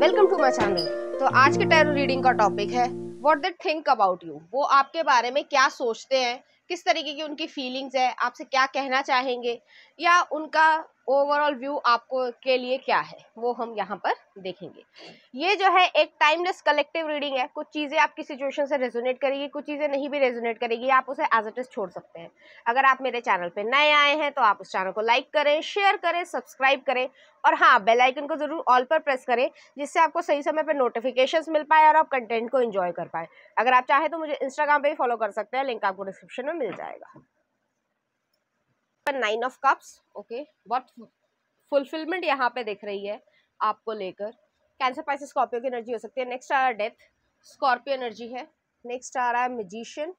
welcome to my channel तो आज के टैरो रीडिंग का टॉपिक है what they think about you वो आपके बारे में क्या सोचते हैं किस तरीके की उनकी फीलिंग्स है आपसे क्या कहना चाहेंगे या उनका ओवरऑल व्यू आपको के लिए क्या है वो हम यहाँ पर देखेंगे ये जो है एक टाइमलेस कलेक्टिव रीडिंग है कुछ चीज़ें आपकी सिचुएशन से रेजोनेट करेगी कुछ चीज़ें नहीं भी रेजोनेट करेगी आप उसे एज इट इज़ छोड़ सकते हैं अगर आप मेरे चैनल पे नए आए हैं तो आप उस चैनल को लाइक करें शेयर करें सब्सक्राइब करें और हाँ बेलाइकन को ज़रूर ऑल पर प्रेस करें जिससे आपको सही समय पर नोटिफिकेशन मिल पाए और आप कंटेंट को इन्जॉय कर पाए अगर आप चाहें तो मुझे इंस्टाग्राम पर भी फॉलो कर सकते हैं लिंक आपको डिस्क्रिप्शन में मिल जाएगा पर nine of cups okay what fulfillment यहाँ पे दिख रही है आपको लेकर कैंसर पाइस स्कॉर्पियो की एनर्जी हो सकती है नेक्स्ट आ रहा है डेथ स्कॉर्पियो एनर्जी है नेक्स्ट आ रहा है मजिशियन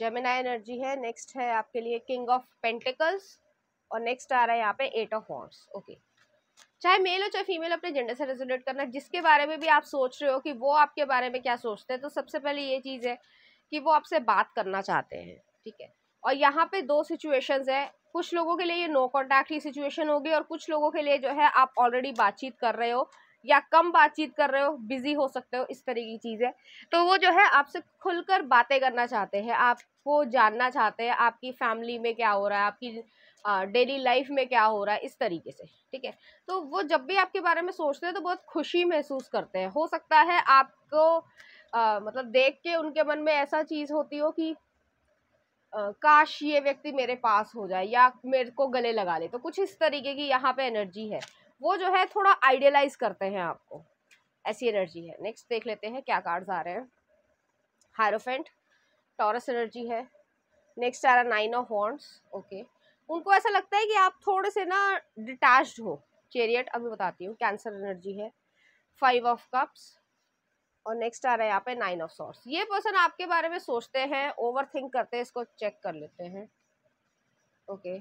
जेमिना एनर्जी है नेक्स्ट है आपके लिए किंग ऑफ पेंटिकल्स और नेक्स्ट आ रहा है यहाँ पे एट ऑफ हॉर्स ओके चाहे मेल हो चाहे फीमेल अपने जेंडर से रेजोनेट करना जिसके बारे में भी आप सोच रहे हो कि वो आपके बारे में क्या सोचते हैं तो सबसे पहले ये चीज़ है कि वो आपसे बात करना चाहते हैं ठीक है और यहाँ पे दो सिचुएशंस है कुछ लोगों के लिए ये नो कॉन्टैक्ट ही सिचुएशन होगी और कुछ लोगों के लिए जो है आप ऑलरेडी बातचीत कर रहे हो या कम बातचीत कर रहे हो बिजी हो सकते हो इस तरह की चीज़ें तो वो जो है आपसे खुलकर बातें करना चाहते हैं आपको जानना चाहते हैं आपकी फैमिली में क्या हो रहा है आपकी डेली लाइफ में क्या हो रहा है इस तरीके से ठीक है तो वो जब भी आपके बारे में सोचते हैं तो बहुत खुशी महसूस करते हैं हो सकता है आपको आ, मतलब देख के उनके मन में ऐसा चीज़ होती हो कि आ, काश ये व्यक्ति मेरे पास हो जाए या मेरे को गले लगा ले तो कुछ इस तरीके की यहाँ पे एनर्जी है वो जो है थोड़ा आइडियलाइज करते हैं आपको ऐसी एनर्जी है नेक्स्ट देख लेते हैं क्या कार्ड्स आ रहे हैं हायरोफेंट टॉरस एनर्जी है नेक्स्ट आ रहा नाइन ऑफ हॉर्न्स ओके उनको ऐसा लगता है कि आप थोड़े से ना डिटैच हो चेरियट अभी बताती हूँ कैंसर एनर्जी है फाइव ऑफ कप्स और नेक्स्ट आ रहा है यहाँ पे नाइन ऑफ सॉर्ट्स ये पर्सन आपके बारे में सोचते हैं ओवर थिंक करते हैं इसको चेक कर लेते हैं ओके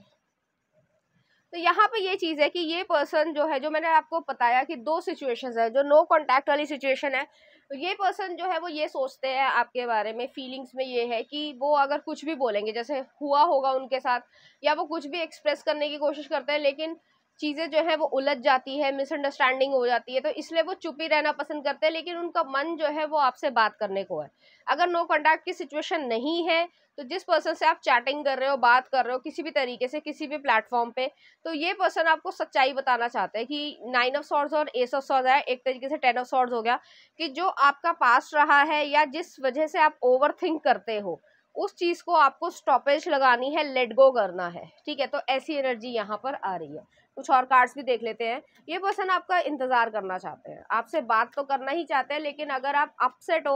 तो यहाँ पे ये चीज़ है कि ये पर्सन जो है जो मैंने आपको बताया कि दो सिचुएशंस है जो नो कॉन्टैक्ट वाली सिचुएशन है तो ये पर्सन जो है वो ये सोचते हैं आपके बारे में फीलिंग्स में ये है कि वो अगर कुछ भी बोलेंगे जैसे हुआ होगा उनके साथ या वो कुछ भी एक्सप्रेस करने की कोशिश करते हैं लेकिन चीज़ें जो है वो उलझ जाती है मिसअंडरस्टैंडिंग हो जाती है तो इसलिए वो चुप ही रहना पसंद करते हैं लेकिन उनका मन जो है वो आपसे बात करने को है अगर नो कॉन्टैक्ट की सिचुएशन नहीं है तो जिस पर्सन से आप चैटिंग कर रहे हो बात कर रहे हो किसी भी तरीके से किसी भी प्लेटफॉर्म पे तो ये पर्सन आपको सच्चाई बताना चाहते है कि नाइन ऑफ सॉर्ड्स और एस ऑफ सॉर्ड्स है एक तरीके से टेन ऑफ सॉर्ड्स हो गया कि जो आपका पास रहा है या जिस वजह से आप ओवर थिंक करते हो उस चीज़ को आपको स्टॉपेज लगानी है लेट गो करना है ठीक है तो ऐसी एनर्जी यहाँ पर आ रही है कुछ और कार्ड्स भी देख लेते हैं ये पर्सन आपका इंतज़ार करना चाहते हैं आपसे बात तो करना ही चाहते हैं लेकिन अगर आप अपसेट हो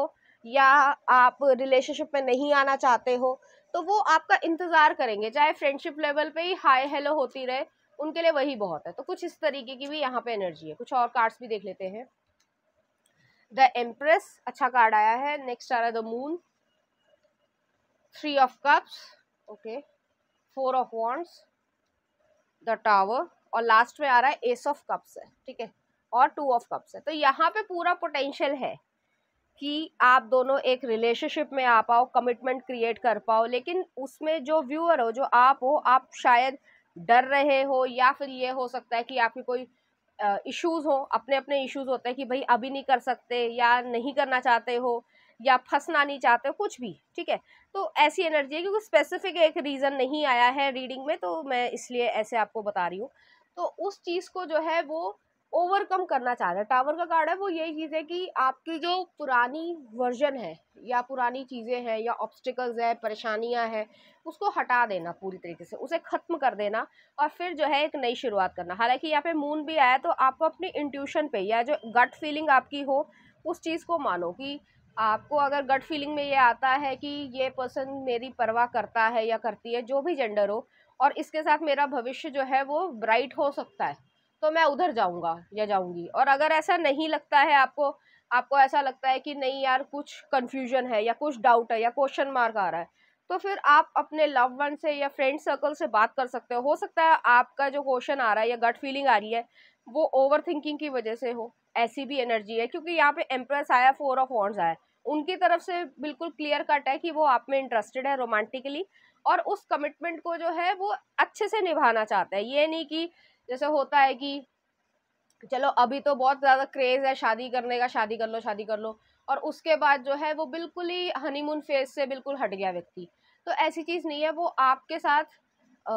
या आप रिलेशनशिप में नहीं आना चाहते हो तो वो आपका इंतज़ार करेंगे चाहे फ्रेंडशिप लेवल पे ही हाई हेलो होती रहे उनके लिए वही बहुत है तो कुछ इस तरीके की भी यहाँ पे एनर्जी है कुछ और कार्ड्स भी देख लेते हैं द एम्प्रेस अच्छा कार्ड आया है नेक्स्ट आ रहा है the moon three of cups okay four of wands the tower और लास्ट में आ रहा है एस ऑफ कप्स है ठीक है और टू ऑफ कप्स है तो यहाँ पे पूरा पोटेंशियल है कि आप दोनों एक रिलेशनशिप में आ पाओ कमिटमेंट क्रिएट कर पाओ लेकिन उसमें जो व्यूअर हो जो आप हो आप शायद डर रहे हो या फिर ये हो सकता है कि आपकी कोई इश्यूज़ हो अपने अपने इश्यूज़ होते हैं कि भाई अभी नहीं कर सकते या नहीं करना चाहते हो या फंसना नहीं चाहते हो कुछ भी ठीक है तो ऐसी एनर्जी है क्योंकि स्पेसिफिक एक रीज़न नहीं आया है रीडिंग में तो मैं इसलिए ऐसे आपको बता रही हूँ तो उस चीज़ को जो है वो ओवरकम करना चाह रहा है टावर का कार्ड है वो यही चीज़ है कि आपकी जो पुरानी वर्जन है या पुरानी चीज़ें हैं या ऑब्स्टिकल्स है परेशानियां हैं उसको हटा देना पूरी तरीके से उसे ख़त्म कर देना और फिर जो है एक नई शुरुआत करना हालांकि यहाँ पे मून भी आया तो आपको अपनी इंट्यूशन पे या जो गट फीलिंग आपकी हो उस चीज़ को मानो कि आपको अगर गट फीलिंग में ये आता है कि ये पर्सन मेरी परवाह करता है या करती है जो भी जेंडर हो और इसके साथ मेरा भविष्य जो है वो ब्राइट हो सकता है तो मैं उधर जाऊँगा या जाऊँगी और अगर ऐसा नहीं लगता है आपको आपको ऐसा लगता है कि नहीं यार कुछ कन्फ्यूजन है या कुछ डाउट है या क्वेश्चन मार्क आ रहा है तो फिर आप अपने लव वन से या फ्रेंड सर्कल से बात कर सकते हो हो सकता है आपका जो क्वेश्चन आ रहा है या गट फीलिंग आ रही है वो ओवर थिंकिंग की वजह से हो ऐसी भी एनर्जी है क्योंकि यहाँ पे एम्प्रेस आया फोर ऑफ हॉर्न्स आया उनकी तरफ से बिल्कुल क्लियर कट है कि वो आप में इंटरेस्टेड है रोमांटिकली और उस कमिटमेंट को जो है वो अच्छे से निभाना चाहता है ये नहीं कि जैसे होता है कि चलो अभी तो बहुत ज़्यादा क्रेज़ है शादी करने का शादी कर लो शादी कर लो और उसके बाद जो है वो बिल्कुल ही हनीमून फेज से बिल्कुल हट गया व्यक्ति तो ऐसी चीज़ नहीं है वो आपके साथ आ,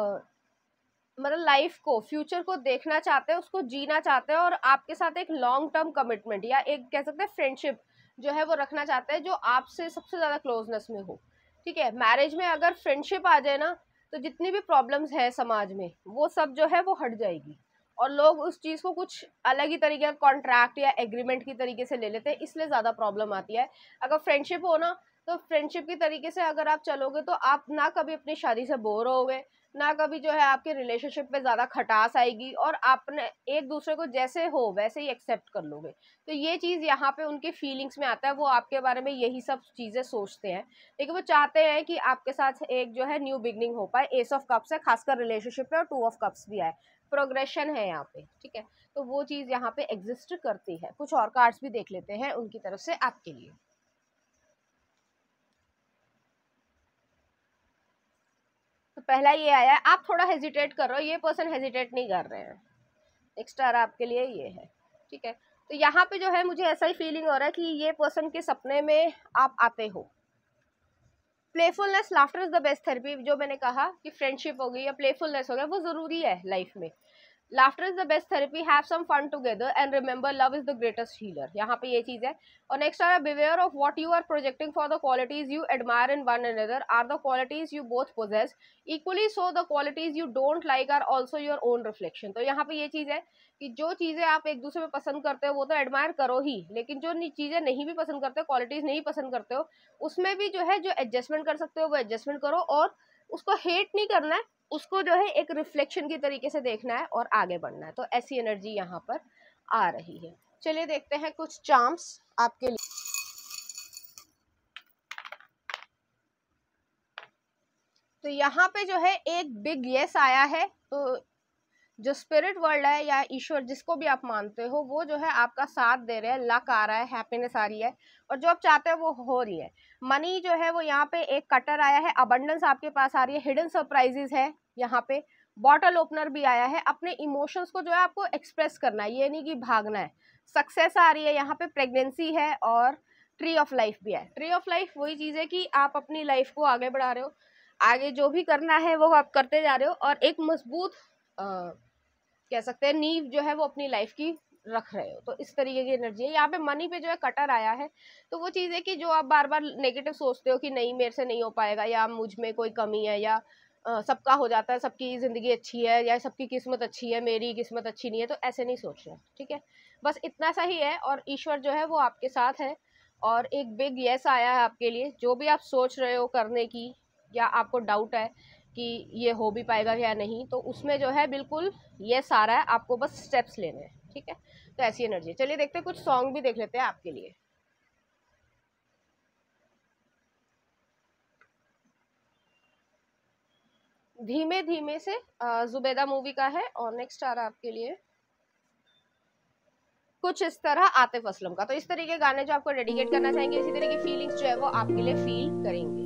मतलब लाइफ को फ्यूचर को देखना चाहते हैं उसको जीना चाहते हैं और आपके साथ एक लॉन्ग टर्म कमिटमेंट या एक कह सकते हैं फ्रेंडशिप जो है वो रखना चाहते हैं जो आपसे सबसे ज़्यादा क्लोजनेस में हो ठीक है मैरिज में अगर फ्रेंडशिप आ जाए ना तो जितनी भी प्रॉब्लम्स हैं समाज में वो सब जो है वो हट जाएगी और लोग उस चीज़ को कुछ अलग ही तरीके का कॉन्ट्रैक्ट या एग्रीमेंट की तरीके से ले लेते हैं इसलिए ज़्यादा प्रॉब्लम आती है अगर फ्रेंडशिप हो ना तो फ्रेंडशिप के तरीके से अगर आप चलोगे तो आप ना कभी अपनी शादी से बोर होगे ना कभी जो है आपके रिलेशनशिप पे ज़्यादा खटास आएगी और आपने एक दूसरे को जैसे हो वैसे ही एक्सेप्ट कर लोगे तो ये चीज़ यहाँ पे उनके फीलिंग्स में आता है वो आपके बारे में यही सब चीज़ें सोचते हैं लेकिन वो चाहते हैं कि आपके साथ एक जो है न्यू बिगनिंग हो पाए एस ऑफ कप्स है खासकर रिलेशनशिप में और टू ऑफ कप्स भी आए प्रोग्रेशन है यहाँ पे ठीक है तो वो चीज़ यहाँ पे एग्जिस्ट करती है कुछ और कार्ड्स भी देख लेते हैं उनकी तरफ से आपके लिए पहला ये आया है आप थोड़ा हेजिटेट कर रहे हो ये पर्सन हेजिटेट नहीं कर रहे हैं एक्स्ट्रा आपके लिए ये है ठीक है तो यहाँ पे जो है मुझे ऐसा ही फीलिंग हो रहा है कि ये पर्सन के सपने में आप आते हो playfulness laughter is the best therapy जो मैंने कहा कि फ्रेंडशिप हो गई या प्लेफुलनेस हो गया वो ज़रूरी है लाइफ में laughter is the best therapy have some fun together and remember love is the greatest healer यहाँ पे ये चीज़ है और नेक्स्ट आर रहा beware of what you are projecting for the qualities you admire in one another are the qualities you both possess equally so the qualities you don't like are also your own reflection तो यहाँ पे ये चीज़ है कि जो चीज़ें आप एक दूसरे में पसंद करते हो वो तो एडमायर करो ही लेकिन जो चीज़ें नहीं भी पसंद करते हो क्वालिटीज़ नहीं पसंद करते हो उसमें भी जो है जो एडजस्टमेंट कर सकते हो वो एडजस्टमेंट करो और उसको हेट नहीं करना है उसको जो है एक रिफ्लेक्शन के तरीके से देखना है और आगे बढ़ना है तो ऐसी एनर्जी यहाँ पर आ रही है चलिए देखते हैं कुछ चार्म्स आपके लिए तो यहाँ पे जो है एक बिग यस आया है तो जो स्पिरिट वर्ल्ड है या ईश्वर जिसको भी आप मानते हो वो जो है आपका साथ दे रहे हैं लक आ रहा है हैप्पीनेस आ रही है और जो आप चाहते हैं वो हो रही है मनी जो है वो यहाँ पे एक कटर आया है अबंडेंस आपके पास आ रही है हिडन सरप्राइजेज है यहाँ पे बॉटल ओपनर भी आया है अपने इमोशंस को जो है आपको एक्सप्रेस करना है ये नहीं कि भागना है सक्सेस आ रही है यहाँ पे प्रेगनेंसी है और ट्री ऑफ लाइफ भी है ट्री ऑफ लाइफ वही चीज़ है कि आप अपनी लाइफ को आगे बढ़ा रहे हो आगे जो भी करना है वो आप करते जा रहे हो और एक मजबूत कह सकते हैं नींव जो है वो अपनी लाइफ की रख रहे हो तो इस तरीके की एनर्जी है यहाँ पे मनी पे जो है कटर आया है तो वो चीज़ है कि जो आप बार बार नेगेटिव सोचते हो कि नहीं मेरे से नहीं हो पाएगा या मुझ में कोई कमी है या सबका हो जाता है सबकी ज़िंदगी अच्छी है या सबकी किस्मत अच्छी है मेरी किस्मत अच्छी नहीं है तो ऐसे नहीं सोचना ठीक है बस इतना सा ही है और ईश्वर जो है वो आपके साथ है और एक बिग येस आया है आपके लिए जो भी आप सोच रहे हो करने की या आपको डाउट है कि ये हो भी पाएगा या नहीं तो उसमें जो है बिल्कुल ये सारा है आपको बस स्टेप्स लेने हैं ठीक है तो ऐसी एनर्जी चलिए देखते हैं कुछ सॉन्ग भी देख लेते हैं आपके लिए धीमे धीमे से जुबेदा मूवी का है और नेक्स्ट आ रहा है आपके लिए कुछ इस तरह आतिफ असलम का तो इस तरह के गाने जो आपको डेडिकेट करना चाहेंगे इसी तरह की फीलिंग्स जो है वो आपके लिए फील करेंगे